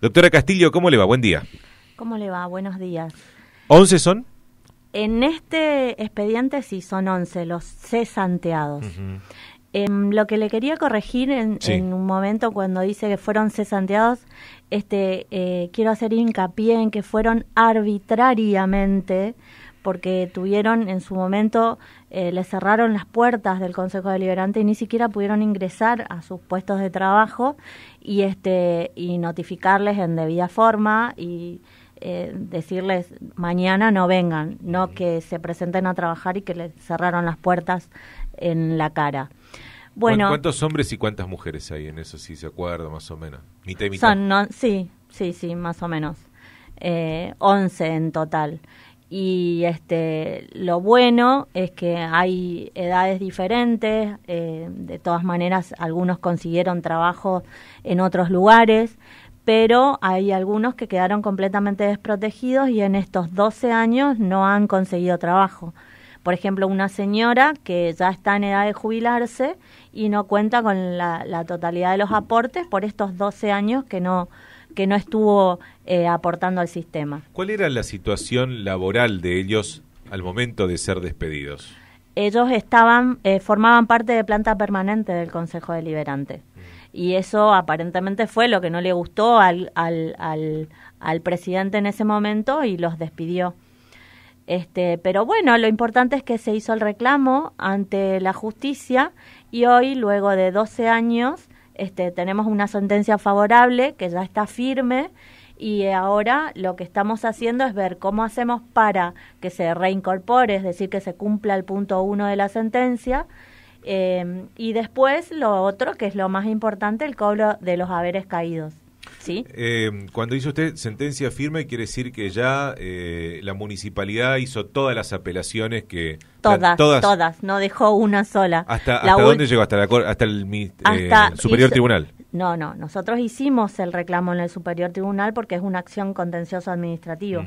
Doctora Castillo, ¿cómo le va? Buen día. ¿Cómo le va? Buenos días. ¿Once son? En este expediente sí son once, los cesanteados. Em, lo que le quería corregir en, en, un momento cuando dice que fueron cesanteados, este, eh, quiero hacer hincapié en que fueron arbitrariamente porque tuvieron en su momento, eh, le cerraron las puertas del Consejo Deliberante y ni siquiera pudieron ingresar a sus puestos de trabajo y, este, y notificarles en debida forma y eh, decirles mañana no vengan, no que se presenten a trabajar y que les cerraron las puertas en la cara. Bueno, ¿Cuántos hombres y cuántas mujeres hay en eso, si se acuerda, más o menos? Son, sí, sí, sí, más o menos. Eh, once 11 en total y este lo bueno es que hay edades diferentes eh, de todas maneras algunos consiguieron trabajo en otros lugares pero hay algunos que quedaron completamente desprotegidos y en estos 12 años no han conseguido trabajo. Por ejemplo, una señora que ya está en edad de jubilarse y no cuenta con la, la totalidad de los aportes por estos 12 años que no, que no estuvo eh, aportando al sistema. ¿Cuál era la situación laboral de ellos al momento de ser despedidos? Ellos estaban, eh, formaban parte de planta permanente del Consejo Deliberante. Mm. Y eso aparentemente fue lo que no le gustó al, al, al, presidente en ese momento y los despidió. Este, pero bueno, lo importante es que se hizo el reclamo ante la justicia y hoy, luego de 12 años, este, tenemos una sentencia favorable que ya está firme y ahora lo que estamos haciendo es ver cómo hacemos para que se reincorpore, es decir, que se cumpla el punto uno de la sentencia. Eh, y después lo otro, que es lo más importante, el cobro de los haberes caídos. Eh, cuando dice usted sentencia firme, quiere decir que ya eh, la municipalidad hizo todas las apelaciones que... Todas, todas, no dejó una sola. ¿Hasta, dónde llegó? ¿Hasta, el eh, Superior Tribunal? No, no, nosotros hicimos el reclamo en el Superior Tribunal porque es una acción contencioso administrativa.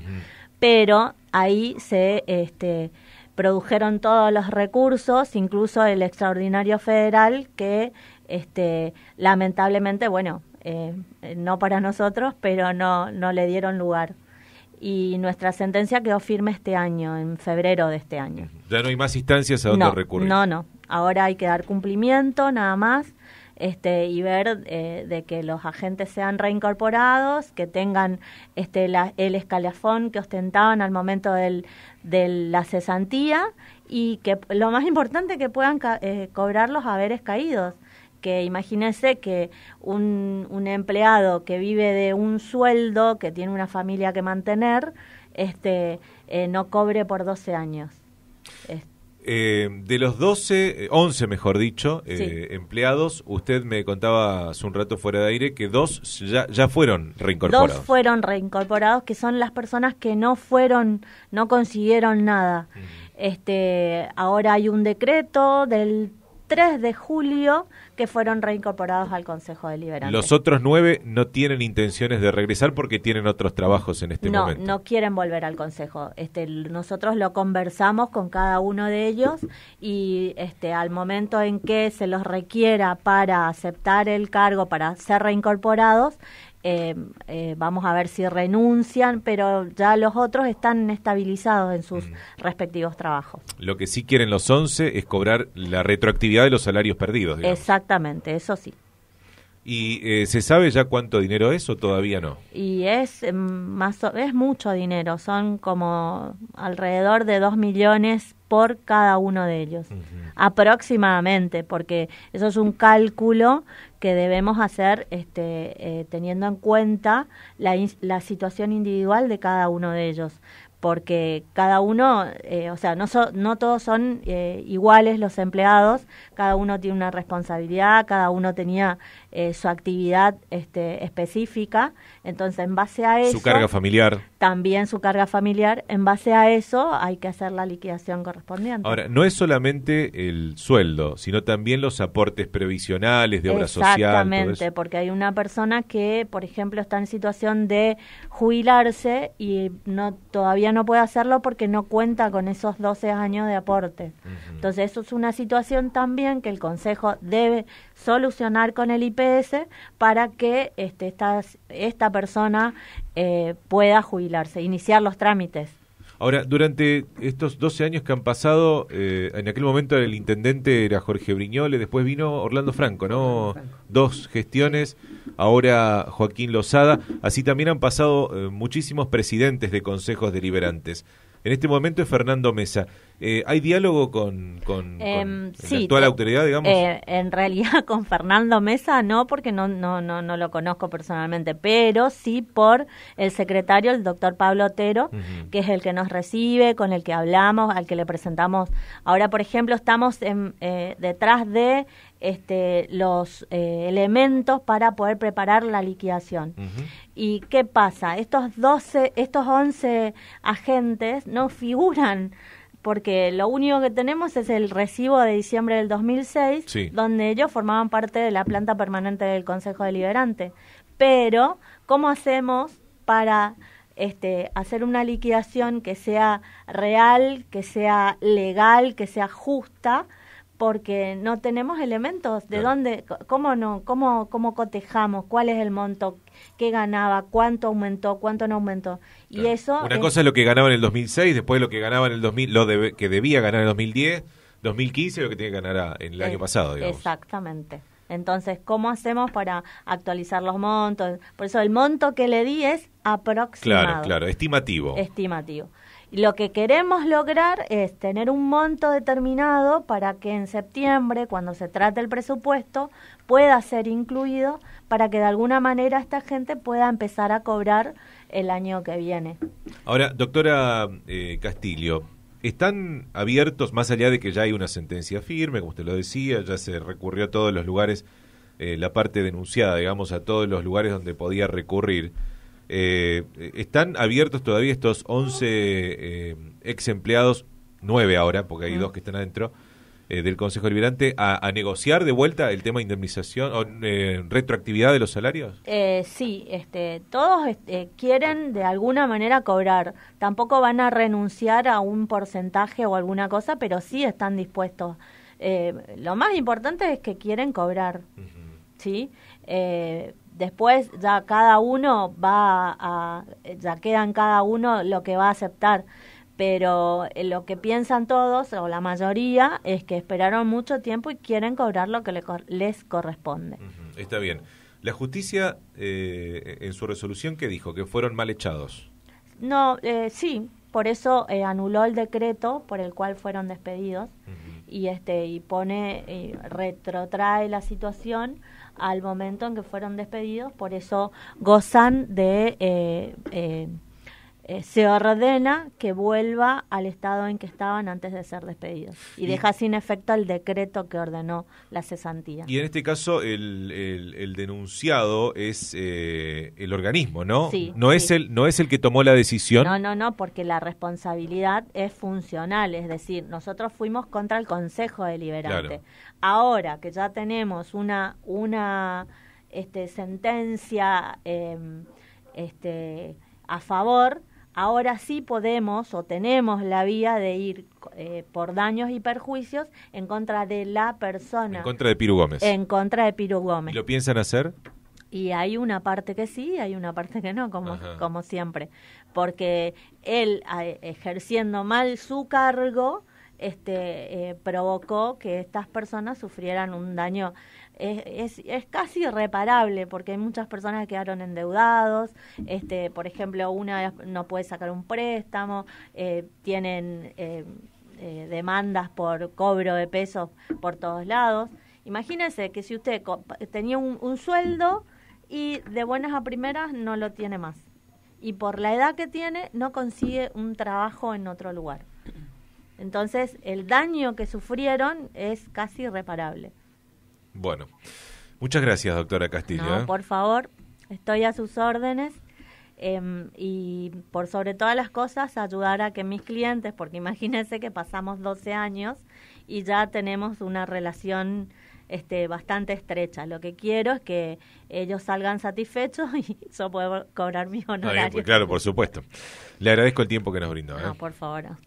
Pero ahí se... Este, produjeron todos los recursos, incluso el extraordinario federal que este lamentablemente, bueno, eh, no para nosotros, pero no, no le dieron lugar. Y nuestra sentencia quedó firme este año, en febrero de este año. Ya no hay más instancias a donde recurrir. No, no. Ahora hay que dar cumplimiento nada más este, y ver eh, de que los agentes sean reincorporados, que tengan este, el escalafón que ostentaban al momento del, de la cesantía y que lo más importante que puedan eh, cobrar los haberes caídos que imagínese que un, un, empleado que vive de un sueldo, que tiene una familia que mantener, este, eh, no cobre por 12 años. Eh, de los 12, 11 eh, mejor dicho, empleados, usted me contaba hace un rato fuera de aire que dos ya, ya fueron reincorporados. Dos fueron reincorporados, que son las personas que no fueron, no consiguieron nada. Este, ahora hay un decreto del 3 de julio que fueron reincorporados al Consejo Deliberante. Los otros nueve no tienen intenciones de regresar porque tienen otros trabajos en este momento. No, no quieren volver al Consejo. Este, nosotros lo conversamos con cada uno de ellos y este, al momento en que se los requiera para aceptar el cargo, para ser reincorporados, Em, eh, vamos a ver si renuncian, pero ya los otros están estabilizados en sus mm. respectivos trabajos. Lo que sí quieren los 11 es cobrar la retroactividad de los salarios perdidos. Exactamente, eso sí. ¿Y eh, se sabe ya cuánto dinero es o todavía no? Y es, em, más es mucho dinero, son como alrededor de 2 millones por cada uno de ellos, aproximadamente, porque eso es un cálculo que debemos hacer este, eh, teniendo en cuenta la, la situación individual de cada uno de ellos porque cada uno, eh, o sea, no, no todos son eh, iguales los empleados, cada uno tiene una responsabilidad, cada uno tenía eh, su actividad este, específica, entonces en base a eso... Su carga familiar. También su carga familiar, en base a eso hay que hacer la liquidación correspondiente. Ahora, no es solamente el sueldo, sino también los aportes previsionales de obra social. Exactamente, porque hay una persona que, por ejemplo, está en situación de jubilarse y no todavía no puede hacerlo porque no cuenta con esos 12 años de aporte. Entonces, eso es una situación también que el Consejo debe solucionar con el IPS para que este, esta, persona eh, pueda jubilarse, iniciar los trámites. Ahora, durante estos 12 años que han pasado, eh, en aquel momento el intendente era Jorge Briñole, después vino Orlando Franco, ¿no? Dos gestiones, ahora Joaquín Lozada. Así también han pasado eh, muchísimos presidentes de consejos deliberantes. En este momento es Fernando Mesa. Eh, ¿Hay diálogo con, con, em, la autoridad, digamos? Eh, en realidad con Fernando Mesa no, porque no, no, no, lo conozco personalmente, pero sí por el secretario, el doctor Pablo Otero, que es el que nos recibe, con el que hablamos, al que le presentamos. Ahora, por ejemplo, estamos en, eh, detrás de este, los elementos para poder preparar la liquidación. ¿Y qué pasa? Estos, 12, estos 11 agentes no figuran porque lo único que tenemos es el recibo de diciembre del 2006, donde ellos formaban parte de la planta permanente del Consejo Deliberante. Pero, ¿cómo hacemos para este, hacer una liquidación que sea real, que sea legal, que sea justa? porque no tenemos elementos de dónde, cómo no, cómo, cómo cotejamos, cuál es el monto, que ganaba, cuánto aumentó, cuánto no aumentó. Y eso Una cosa es lo que ganaba en el 2006, después lo que ganaba en el 2000, lo que debía ganar en el 2010, 2015 lo que tiene que ganar en el año pasado, Exactamente. Entonces, ¿cómo hacemos para actualizar los montos? Por eso el monto que le di es aproximado. Claro, claro, estimativo. Estimativo. Lo que queremos lograr es tener un monto determinado para que en septiembre, cuando se trate el presupuesto, pueda ser incluido para que de alguna manera esta gente pueda empezar a cobrar el año que viene. Ahora, doctora eh, Castillo, están abiertos, más allá de que ya hay una sentencia firme, como usted lo decía, ya se recurrió a todos los lugares, eh, la parte denunciada, digamos, a todos los lugares donde podía recurrir. Eh, ¿Están abiertos todavía estos 11 eh, ex empleados, 9 ahora, porque hay dos que están adentro, eh, del Consejo Liberante, a, negociar de vuelta el tema de indemnización o retroactividad de los salarios? sí, este, todos quieren de alguna manera cobrar. Tampoco van a renunciar a un porcentaje o alguna cosa, pero sí están dispuestos. lo más importante es que quieren cobrar. ¿Sí? Después ya cada uno va a, ya queda en cada uno lo que va a aceptar. Pero eh, lo que piensan todos, o la mayoría, es que esperaron mucho tiempo y quieren cobrar lo que les corresponde. Está bien. La justicia, eh, en su resolución, ¿qué dijo? Que fueron mal echados. No, eh, sí, por eso anuló el decreto por el cual fueron despedidos y este y pone eh, retrotrae la situación al momento en que fueron despedidos por eso gozan de eh, eh, eh, se ordena que vuelva al estado en que estaban antes de ser despedidos y, deja sin efecto el decreto que ordenó la cesantía. Y en este caso el, denunciado es eh, el organismo, ¿no? Sí, no es el no es el que tomó la decisión. No, no, no, porque la responsabilidad es funcional, es decir, nosotros fuimos contra el Consejo Deliberante. Ahora que ya tenemos una una este, sentencia em, este, a favor ahora sí podemos o tenemos la vía de ir eh, por daños y perjuicios en contra de la persona. En contra de Piru Gómez. En contra de Piru Gómez. lo piensan hacer? Y hay una parte que sí, hay una parte que no, como, como siempre. Porque él, ejerciendo mal su cargo, este, eh, provocó que estas personas sufrieran un daño. Es, es, casi irreparable porque hay muchas personas que quedaron endeudados, este, por ejemplo, una no puede sacar un préstamo, eh, tienen eh, demandas por cobro de pesos por todos lados. imagínense que si usted tenía un sueldo y de buenas a primeras no lo tiene más. Y por la edad que tiene, no consigue un trabajo en otro lugar. Entonces, el daño que sufrieron es casi irreparable. Bueno, muchas gracias, doctora Castillo. No, ¿eh? por favor, estoy a sus órdenes. Em, y por sobre todas las cosas, ayudar a que mis clientes, porque imagínense que pasamos 12 años y ya tenemos una relación este, bastante estrecha. Lo que quiero es que ellos salgan satisfechos y yo puedo cobrar mi pues, honorario. claro, por supuesto. Le agradezco el tiempo que nos brindó. ¿eh? por favor.